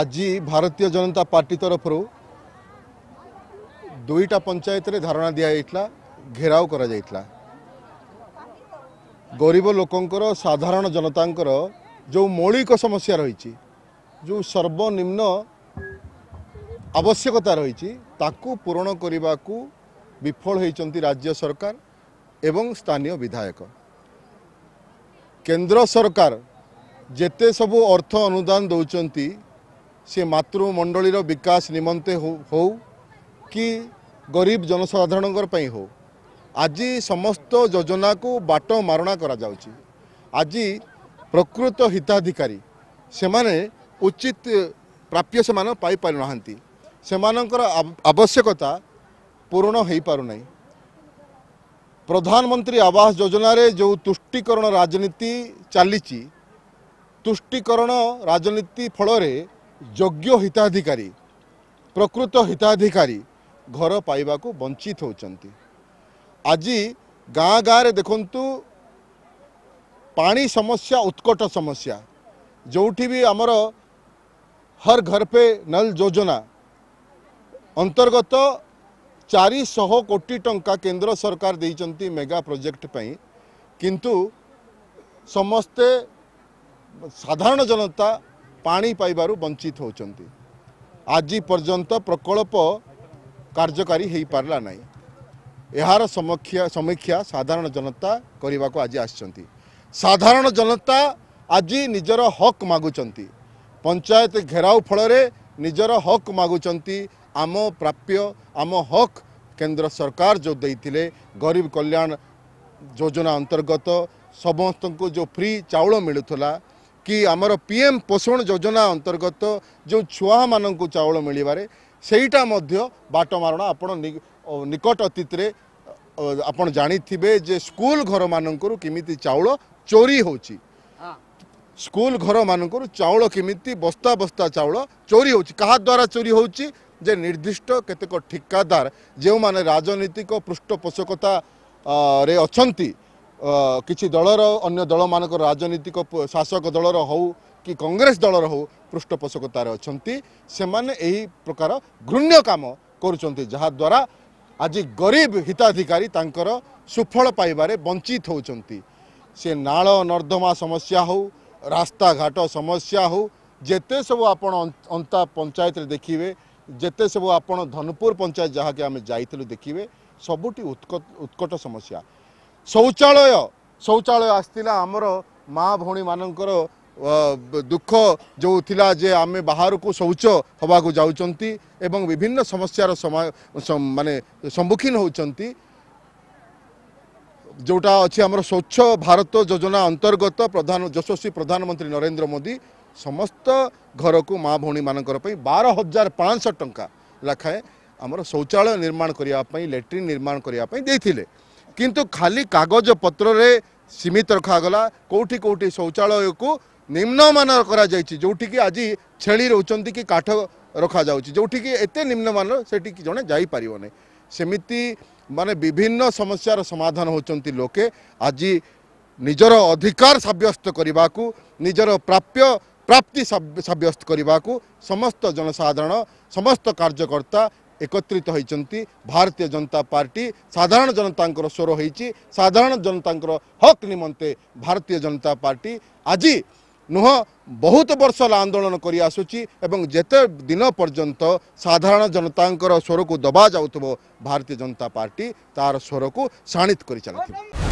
ଆଜି ଭାରତୀୟ ଜନତା ପାର୍ଟି ତରଫରୁ ଦୁଇଟା ପଞ୍ଚାୟତରେ ଧାରଣା ଦିଆଯାଇଥିଲା ଘେରାଉ କରାଯାଇଥିଲା ଗରିବ ଲୋକଙ୍କର ସାଧାରଣ ଜନତାଙ୍କର ଯେଉଁ ମୌଳିକ ସମସ୍ୟା ରହିଛି ଯେଉଁ ସର୍ବନିମ୍ନ ଆବଶ୍ୟକତା ରହିଛି ତାକୁ ପୂରଣ କରିବାକୁ ବିଫଳ ହୋଇଛନ୍ତି ରାଜ୍ୟ ସରକାର ଏବଂ ସ୍ଥାନୀୟ ବିଧାୟକ କେନ୍ଦ୍ର ସରକାର ଯେତେ ସବୁ ଅର୍ଥ ଅନୁଦାନ ଦେଉଛନ୍ତି ସିଏ ମାତୃମଣ୍ଡଳୀର ବିକାଶ ନିମନ୍ତେ ହେଉ କି ଗରିବ ଜନସାଧାରଣଙ୍କ ପାଇଁ ହେଉ ଆଜି ସମସ୍ତ ଯୋଜନାକୁ ବାଟ ମାରଣା କରାଯାଉଛି ଆଜି ପ୍ରକୃତ ହିତାଧିକାରୀ ସେମାନେ ଉଚିତ ପ୍ରାପ୍ୟ ସେମାନେ ପାଇପାରୁନାହାନ୍ତି ସେମାନଙ୍କର ଆବଶ୍ୟକତା ପୂରଣ ହୋଇପାରୁନାହିଁ ପ୍ରଧାନମନ୍ତ୍ରୀ ଆବାସ ଯୋଜନାରେ ଯେଉଁ ତୁଷ୍ଟିକରଣ ରାଜନୀତି ଚାଲିଛି ତୁଷ୍ଟିକରଣ ରାଜନୀତି ଫଳରେ ଯୋଗ୍ୟ ହିତାଧିକାରୀ ପ୍ରକୃତ ହିତାଧିକାରୀ ଘର ପାଇବାକୁ ବଞ୍ଚିତ ହେଉଛନ୍ତି ଆଜି ଗାଁ ଗାଁରେ ଦେଖନ୍ତୁ ପାଣି ସମସ୍ୟା ଉତ୍କଟ ସମସ୍ୟା ଯେଉଁଠି ବି ଆମର ହର ଘର ପେ ନଲ ଯୋଜନା ଅନ୍ତର୍ଗତ ଚାରିଶହ କୋଟି ଟଙ୍କା କେନ୍ଦ୍ର ସରକାର ଦେଇଛନ୍ତି ମେଗା ପ୍ରୋଜେକ୍ଟ ପାଇଁ କିନ୍ତୁ ସମସ୍ତେ ସାଧାରଣ ଜନତା ପାଣି ପାଇବାରୁ ବଞ୍ଚିତ ହେଉଛନ୍ତି ଆଜି ପର୍ଯ୍ୟନ୍ତ ପ୍ରକଳ୍ପ କାର୍ଯ୍ୟକାରୀ ହୋଇପାରିଲା ନାହିଁ ଏହାର ସମୀକ୍ଷା ସାଧାରଣ ଜନତା କରିବାକୁ ଆଜି ଆସିଛନ୍ତି ସାଧାରଣ ଜନତା ଆଜି ନିଜର ହକ୍ ମାଗୁଛନ୍ତି ପଞ୍ଚାୟତ ଘେରାଉ ଫଳରେ ନିଜର ହକ୍ ମାଗୁଛନ୍ତି ଆମ ପ୍ରାପ୍ୟ ଆମ ହକ୍ କେନ୍ଦ୍ର ସରକାର ଯେଉଁ ଦେଇଥିଲେ ଗରିବ କଲ୍ୟାଣ ଯୋଜନା ଅନ୍ତର୍ଗତ ସମସ୍ତଙ୍କୁ ଯେଉଁ ଫ୍ରି ଚାଉଳ ମିଳୁଥିଲା କି ଆମର ପି ଏମ୍ ପୋଷଣ ଯୋଜନା ଅନ୍ତର୍ଗତ ଯେଉଁ ଛୁଆମାନଙ୍କୁ ଚାଉଳ ମିଳିବାରେ ସେଇଟା ମଧ୍ୟ ବାଟମାରଣା ଆପଣ ନିକଟ ଅତୀତରେ ଆପଣ ଜାଣିଥିବେ ଯେ ସ୍କୁଲ ଘରମାନଙ୍କରୁ କେମିତି ଚାଉଳ ଚୋରି ହେଉଛି ସ୍କୁଲ ଘରମାନଙ୍କରୁ ଚାଉଳ କେମିତି ବସ୍ତା ବସ୍ତା ଚାଉଳ ଚୋରି ହେଉଛି କାହା ଦ୍ୱାରା ଚୋରି ହେଉଛି ଯେ ନିର୍ଦ୍ଦିଷ୍ଟ କେତେକ ଠିକାଦାର ଯେଉଁମାନେ ରାଜନୈତିକ ପୃଷ୍ଠପୋଷକତାରେ ଅଛନ୍ତି କିଛି ଦଳର ଅନ୍ୟ ଦଳମାନଙ୍କର ରାଜନୈତିକ ଶାସକ ଦଳର ହେଉ କି କଂଗ୍ରେସ ଦଳର ହେଉ ପୃଷ୍ଠପୋଷକତାରେ ଅଛନ୍ତି ସେମାନେ ଏହି ପ୍ରକାର ଘୃଣ୍ୟ କାମ କରୁଛନ୍ତି ଯାହାଦ୍ୱାରା ଆଜି ଗରିବ ହିତାଧିକାରୀ ତାଙ୍କର ସୁଫଳ ପାଇବାରେ ବଞ୍ଚିତ ହେଉଛନ୍ତି ସେ ନାଳ ନର୍ଦ୍ଦମା ସମସ୍ୟା ହେଉ ରାସ୍ତାଘାଟ ସମସ୍ୟା ହେଉ ଯେତେ ସବୁ ଆପଣ ଅନ୍ତା ପଞ୍ଚାୟତରେ ଦେଖିବେ ଯେତେ ସବୁ ଆପଣ ଧନପୁର ପଞ୍ଚାୟତ ଯାହାକି ଆମେ ଯାଇଥିଲୁ ଦେଖିବେ ସବୁଠି ଉତ୍କଟ ସମସ୍ୟା ଶୌଚାଳୟ ଶୌଚାଳୟ ଆସିଥିଲା ଆମର ମାଆ ଭଉଣୀମାନଙ୍କର ଦୁଃଖ ଯେଉଁ ଥିଲା ଯେ ଆମେ ବାହାରକୁ ଶୌଚ ହେବାକୁ ଯାଉଛନ୍ତି ଏବଂ ବିଭିନ୍ନ ସମସ୍ୟାର ମାନେ ସମ୍ମୁଖୀନ ହେଉଛନ୍ତି ଯେଉଁଟା ଅଛି ଆମର ସ୍ୱଚ୍ଛ ଭାରତ ଯୋଜନା ଅନ୍ତର୍ଗତ ପ୍ରଧାନ ଯଶସ୍ୱୀ ପ୍ରଧାନମନ୍ତ୍ରୀ ନରେନ୍ଦ୍ର ମୋଦି ସମସ୍ତ ଘରକୁ ମାଆ ଭଉଣୀମାନଙ୍କର ପାଇଁ ବାର ହଜାର ପାଞ୍ଚଶହ ଟଙ୍କା ଲେଖାଏଁ ଆମର ଶୌଚାଳୟ ନିର୍ମାଣ କରିବା ପାଇଁ ଲାଟ୍ରିନ୍ ନିର୍ମାଣ କରିବା ପାଇଁ ଦେଇଥିଲେ କିନ୍ତୁ ଖାଲି କାଗଜପତ୍ରରେ ସୀମିତ ରଖାଗଲା କେଉଁଠି କେଉଁଠି ଶୌଚାଳୟକୁ ନିମ୍ନମାନ କରାଯାଇଛି ଯେଉଁଠିକି ଆଜି ଛେଳି ରହୁଛନ୍ତି କି କାଠ ରଖାଯାଉଛି ଯେଉଁଠିକି ଏତେ ନିମ୍ନମାନ ସେଠିକି ଜଣେ ଯାଇପାରିବନି ସେମିତି ମାନେ ବିଭିନ୍ନ ସମସ୍ୟାର ସମାଧାନ ହେଉଛନ୍ତି ଲୋକେ ଆଜି ନିଜର ଅଧିକାର ସାବ୍ୟସ୍ତ କରିବାକୁ ନିଜର ପ୍ରାପ୍ୟ ପ୍ରାପ୍ତି ସାବ୍ୟସ୍ତ କରିବାକୁ ସମସ୍ତ ଜନସାଧାରଣ ସମସ୍ତ କାର୍ଯ୍ୟକର୍ତ୍ତା একত্রিত হয়েছেন ভারতীয় জনতা পার্টি সাধারণ জনতা স্বর হয়েছি সাধারণ জনতা হক নিমন্তে ভারতীয় জনতা পার্টি আজ নুহ বহুত বর্ষ হল আন্দোলন করে আসুচি এবং যেত দিন পর্যন্ত সাধারণ জনতা স্বরক দবা যাওথব ভারতীয় জনতা পার্টি তার স্বরক সাণিত করে চাল